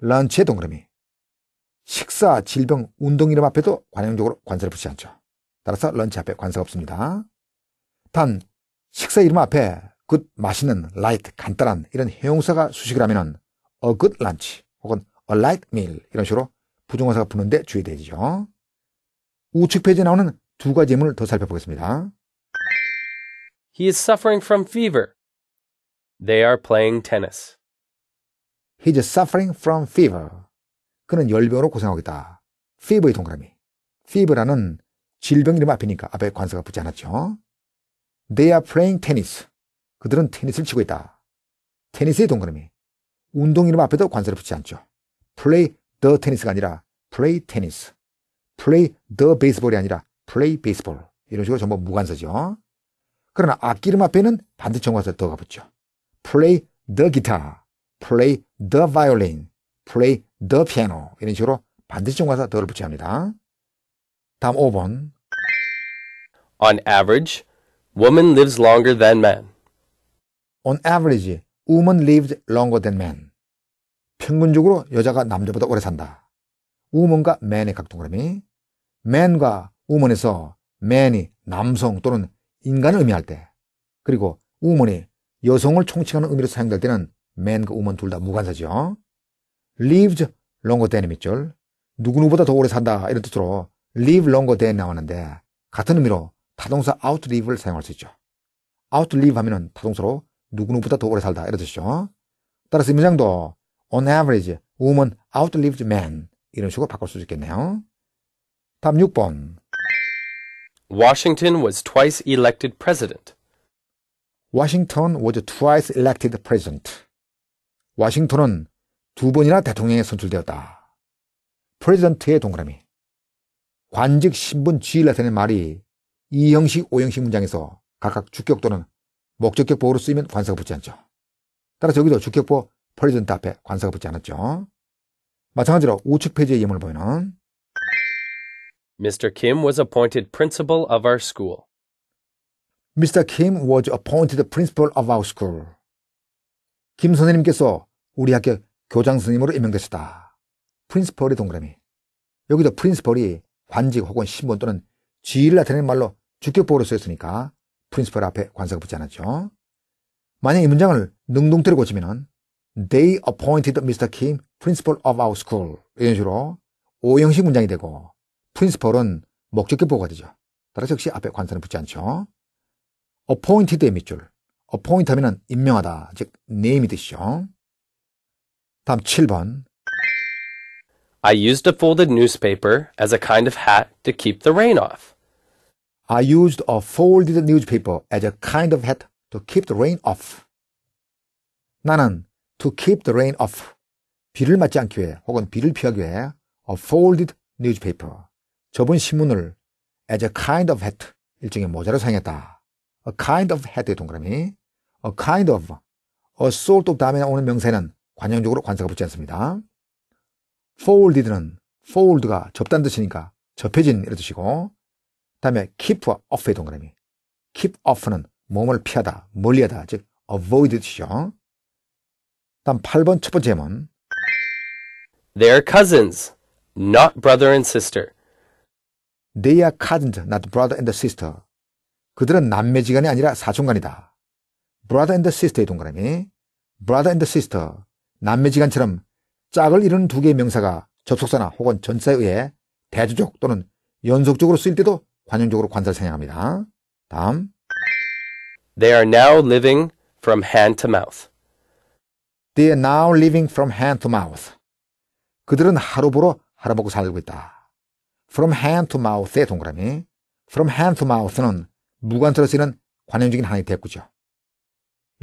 런치의 동그라미. 식사, 질병, 운동 이름 앞에도 관용적으로 관사를 붙이지 않죠. 따라서 런치 앞에 관사가 없습니다. 단, 식사 이름 앞에 good, 맛있는, light, 간단한 이런 형용사가 수식을하면 a good lunch 혹은 a light meal 이런 식으로 부정어사가 붙는데 주의되죠. 우측 페이지에 나오는 두 가지 예문을 더 살펴보겠습니다. He is suffering from fever. They are playing tennis. He is suffering from fever. 그는 열병으로 고생하고 있다. fever의 동그라미. fever라는 질병 이름 앞이니까 앞에 관사가 붙지 않았죠. They are playing tennis. 그들은 테니스를 치고 있다. 테니스의 동그라미. 운동 이름 앞에도 관사를 붙지 않죠. play the tennis가 아니라 play tennis. play the baseball이 아니라 play baseball. 이런 식으로 전부 무관사죠. 그러나 악기름 앞에는 반드시 정관사 더가 붙죠. play the guitar, play the violin, play the piano 이런 식으로 반드시 정관사 더를 붙여야 합니다. 다음 5번 On average, woman lives longer than man. On average, woman lives longer than man. 평균적으로 여자가 남자보다 오래 산다. woman과 man의 각동그라미 man과 woman에서 man이 남성 또는 인간을 의미할 때 그리고 우먼이 여성을 총칭하는 의미로 사용될 때는 맨과 우먼 둘 다 무관사죠. lives longer than 밑줄 누구누구보다 더 오래 산다 이런 뜻으로 live longer than 나오는데 같은 의미로 타동사 outlive를 사용할 수 있죠. outlive 하면은 타동사로 누구누구보다 더 오래 살다 이런 뜻이죠. 따라서 이 문장도 on average woman outlives man 이런 식으로 바꿀 수 있겠네요. 다음 6번 Washington was twice elected president. Washington was twice elected president. 워싱턴은 두 번이나 대통령에 선출되었다. 프레젠트의 동그라미. 관직 신분 지위를 나타낸 말이 이형식, e 오형식 문장에서 각각 주격 또는 목적격 보호로 쓰이면 관사가 붙지 않죠. 따라 서여기도 주격보 프레젠트 앞에 관사가 붙지 않았죠. 마찬가지로 우측 페이지의 예문을 보면은 Mr. Kim was appointed principal of our school. Mr. Kim was appointed principal of our school. 김 선생님께서 우리 학교 교장 선생님으로 임명되셨다. principal의 동그라미. 여기서 principal이 관직 혹은 신분 또는 지위를 나타내는 말로 주격보로 쓰였으니까 principal 앞에 관사가 붙지 않았죠. 만약 이 문장을 능동태로 고치면 They appointed Mr. Kim principal of our school 이런 식으로 오형식 문장이 되고 프린스펄은 목적격 보호가 되죠. 따라서 역시 앞에 관사는 붙지 않죠. appointed의 밑줄. appoint 하면은 임명하다, 즉 name이 뜻이죠. 다음 7번. I used a folded newspaper as a kind of hat to keep the rain off. I used a folded newspaper as a kind of hat to keep the rain off. 나는 to keep the rain off. 비를 맞지 않기 위해 혹은 비를 피하기 위해 a folded newspaper. 저번 시문을 as a kind of hat 일종의 모자로 사용했다. a kind of hat 동그라미 a kind of a sort of 다음에 오는 명사에는 관용적으로 관사가 붙지 않습니다. folded는 fold가 접단 뜻이니까 접혀진 이런 뜻이고 다음에 keep off의 동그라미 keep off는 몸을 피하다, 멀리하다, 즉 avoid 뜻이죠. 다음 8번 첫 번째 문 They're cousins, not brother and sister. They are cousins, not brother and sister. 그들은 남매지간이 아니라 사촌간이다. brother and sister의 동그라미. brother and sister. 남매지간처럼 짝을 이루는 두 개의 명사가 접속사나 혹은 전사에 의해 대조적 또는 연속적으로 쓰일 때도 관용적으로 관사를 생략합니다. 다음. They are now living from hand to mouth. They are now living from hand to mouth. 그들은 하루 보러 하루 먹고 살고 있다. from hand to mouth의 동그라미. from hand to mouth는 무관태로 쓰이는 관용적인 하나의 대꾸죠.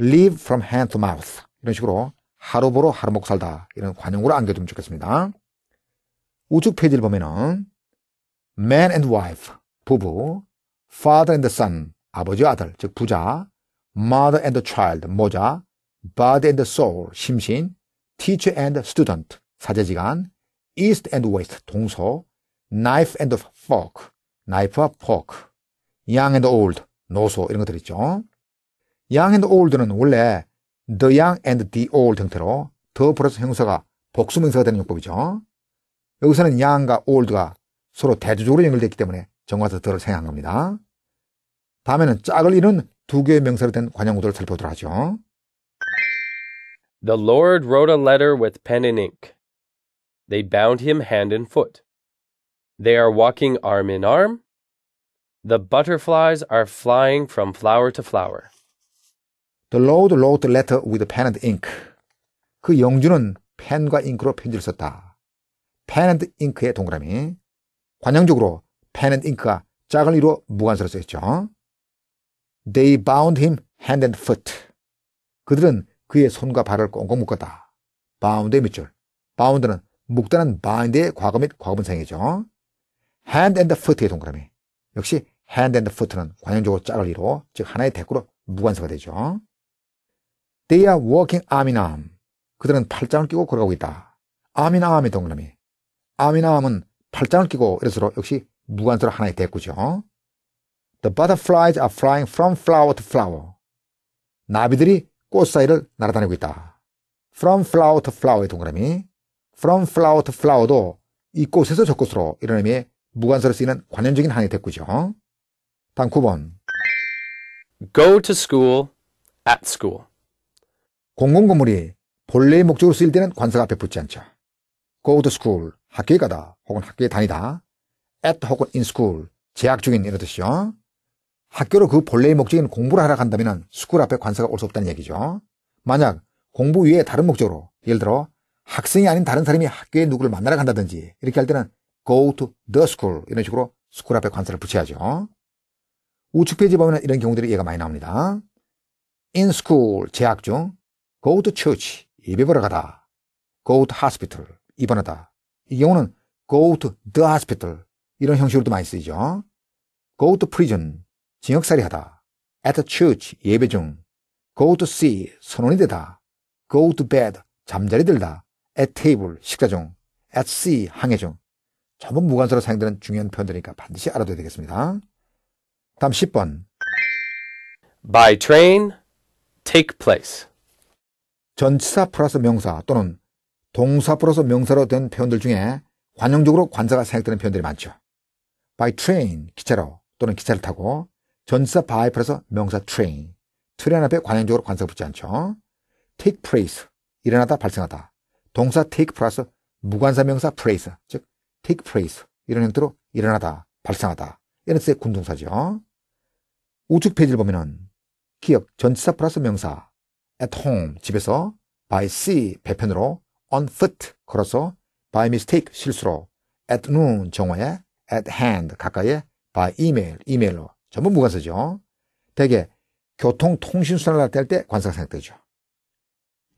live from hand to mouth. 이런 식으로 하루 보러 하루 먹고 살다. 이런 관용으로 안겨두면 좋겠습니다. 우측 페이지를 보면은 man and wife, 부부, father and son, 아버지와 아들, 즉 부자, mother and child, 모자, body and soul, 심신, teacher and student, 사제지간, east and west, 동서, knife and fork, knife와 fork, young and old, 노소 이런 것들 있죠. young and old는 원래 the young and the old 형태로 더 플러스 형사가 복수명사가 되는 용법이죠. 여기서는 young과 old가 서로 대조적으로 연결됐기 때문에 정화서 덜을 생각한 겁니다. 다음에는 짝을 이룬 두 개의 명사로 된 관용구도를 살펴보도록 하죠. The Lord wrote a letter with pen and ink. They bound him hand and foot. They are walking arm in arm. The butterflies are flying from flower to flower. The Lord wrote the letter with pen and ink. 그 영주는 펜과 잉크로 편지를 썼다. pen and ink의 동그라미. 관용적으로 pen and ink가 작은 이로 무관서로 쓰였죠. They bound him hand and foot. 그들은 그의 손과 발을 꽁꽁 묶었다. bound의 밑줄. bound는 묶다는 bind의 과거 및 과거분사이죠. hand and foot의 동그라미. 역시 hand and foot는 관용적으로 짝을 이루, 즉 하나의 대꾸로 무관사가 되죠. They are walking arm in arm. 그들은 팔짱을 끼고 걸어가고 있다. arm in arm의 동그라미. arm in arm은 팔짱을 끼고 이래서로 역시 무관사로 하나의 대꾸죠. The butterflies are flying from flower to flower. 나비들이 꽃 사이를 날아다니고 있다. from flower to flower의 동그라미. from flower to flower도 이 꽃에서 저 꽃으로 이런 의미의 무관서로 쓰이는 관현적인 항의 대꾸죠. 단 9번. Go to school at school. 공공건물이 본래의 목적으로 쓰일 때는 관사가 앞에 붙지 않죠. Go to school. 학교에 가다 혹은 학교에 다니다. at 혹은 in school. 재학 중인 이런 뜻이죠. 학교로 그 본래의 목적인 공부를 하러 간다면 school 앞에 관사가 올 수 없다는 얘기죠. 만약 공부 외에 다른 목적으로 예를 들어 학생이 아닌 다른 사람이 학교에 누구를 만나러 간다든지 이렇게 할 때는 go to the school 이런 식으로 school 앞에 관사를 붙여야죠. 우측 페이지 보면 이런 경우들이 얘가 많이 나옵니다. in school 재학 중 go to church 예배 보러 가다 go to hospital 입원하다 이 경우는 go to the hospital 이런 형식으로도 많이 쓰이죠. go to prison 징역살이 하다 at church 예배 중 go to see 선원이 되다 go to bed 잠자리 들다 at table 식사 중 at sea 항해 중 전부 무관서로 사용되는 중요한 표현들이니까 반드시 알아둬야 되겠습니다. 다음 10번. by train, take place. 전치사 플러스 명사 또는 동사 플러스 명사로 된 표현들 중에 관용적으로 관사가 사용되는 표현들이 많죠. by train, 기차로 또는 기차를 타고 전치사 by 플러스 명사 train, 트레인 앞에 관용적으로 관사가 붙지 않죠. take place, 일어나다, 발생하다. 동사 take 플러스 무관사 명사 place, 즉 take place 이런 형태로 일어나다, 발생하다 이런 뜻의 군동사죠. 우측 페이지를 보면은 기억 전치사 플러스 명사 at home 집에서 by sea 배편으로 on foot 걸어서 by mistake 실수로 at noon 정오에 at hand 가까이에 by email 이메일로 전부 무관사죠. 대개 교통통신수단을 나타할때 관사가 생각되죠.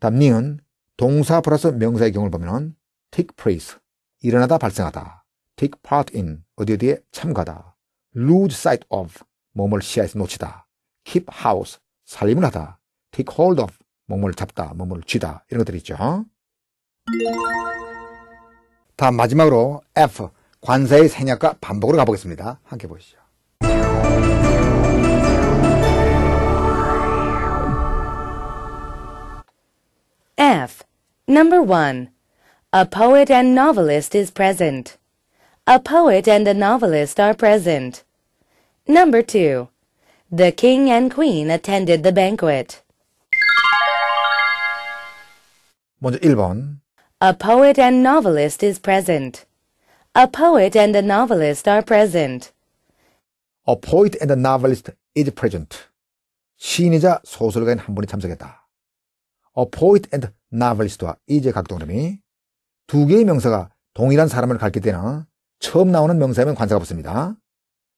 다음 니은 동사 플러스 명사의 경우를 보면 take place 일어나다 발생하다. take part in 어디 어디에 참가다. lose sight of 몸을 시야에서 놓치다. keep house 살림을 하다. take hold of 몸을 잡다, 몸을 쥐다 이런 것들이 있죠. 다음 마지막으로 F 관사의 생략과 반복으로 가보겠습니다. 함께 보시죠. F Number 1 A poet and novelist is present. A poet and a novelist are present. Number two. The king and queen attended the banquet. 먼저 1번. A poet and novelist is present. A poet and a novelist are present. A poet and a novelist is present. 시인이자 소설가인 한 분이 참석했다. A poet and novelist와 이제 이름이 두 개의 명사가 동일한 사람을 가리킬 때는 처음 나오는 명사에만 관사가 붙습니다.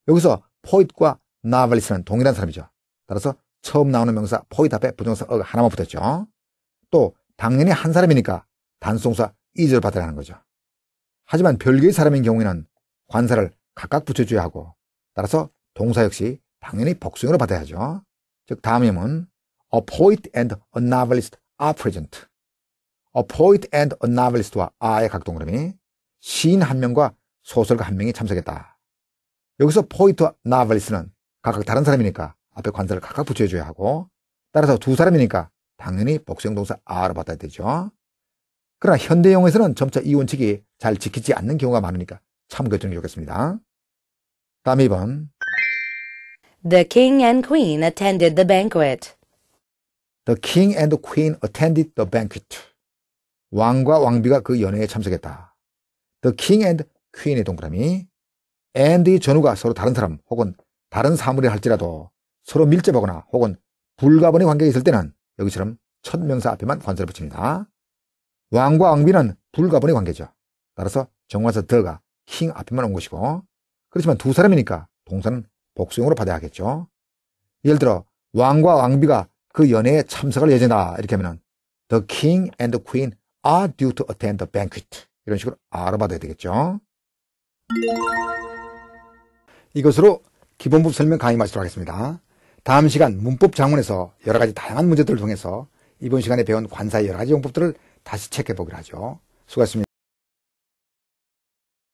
여기서 포잇과 나발리스는 동일한 사람이죠. 따라서 처음 나오는 명사 포잇 앞에 부정사 어가 하나만 붙었죠. 또 당연히 한 사람이니까 단수동사 이즈를 받으라 하는 거죠. 하지만 별개의 사람인 경우에는 관사를 각각 붙여줘야 하고 따라서 동사 역시 당연히 복수형으로 받아야죠. 즉 다음 형은 a poet and a novelist are present. A poet and a novelist와 아의 각동그림이 시인 한 명과 소설가 한 명이 참석했다. 여기서 포이트와 나발리스는 각각 다른 사람이니까 앞에 관사를 각각 붙여줘야 하고 따라서 두 사람이니까 당연히 복수형동사 아로 받아야 되죠. 그러나 현대용에서는 점차 이 원칙이 잘 지키지 않는 경우가 많으니까 참고해 주겠습니다. 다음 2번 The king and queen attended the banquet. The king and the queen attended the banquet. 왕과 왕비가 그 연회에 참석했다. The king and queen의 동그라미 and의 전후가 서로 다른 사람 혹은 다른 사물이 할지라도 서로 밀접하거나 혹은 불가분의 관계가 있을 때는 여기처럼 첫 명사 앞에만 관사를 붙입니다. 왕과 왕비는 불가분의 관계죠. 따라서 정관사 더가 킹 앞에만 온 것이고 그렇지만 두 사람이니까 동사는 복수형으로 받아야겠죠. 예를 들어 왕과 왕비가 그연애에 참석할 예정이다 이렇게 하면 은 The king and the queen are due to attend the banquet. 이런 식으로 알아봐야 되겠죠. 이것으로 기본법 설명 강의 마치도록 하겠습니다. 다음 시간 문법 장문에서 여러 가지 다양한 문제들을 통해서 이번 시간에 배운 관사의 여러 가지 용법들을 다시 체크해 보기로 하죠. 수고하셨습니다.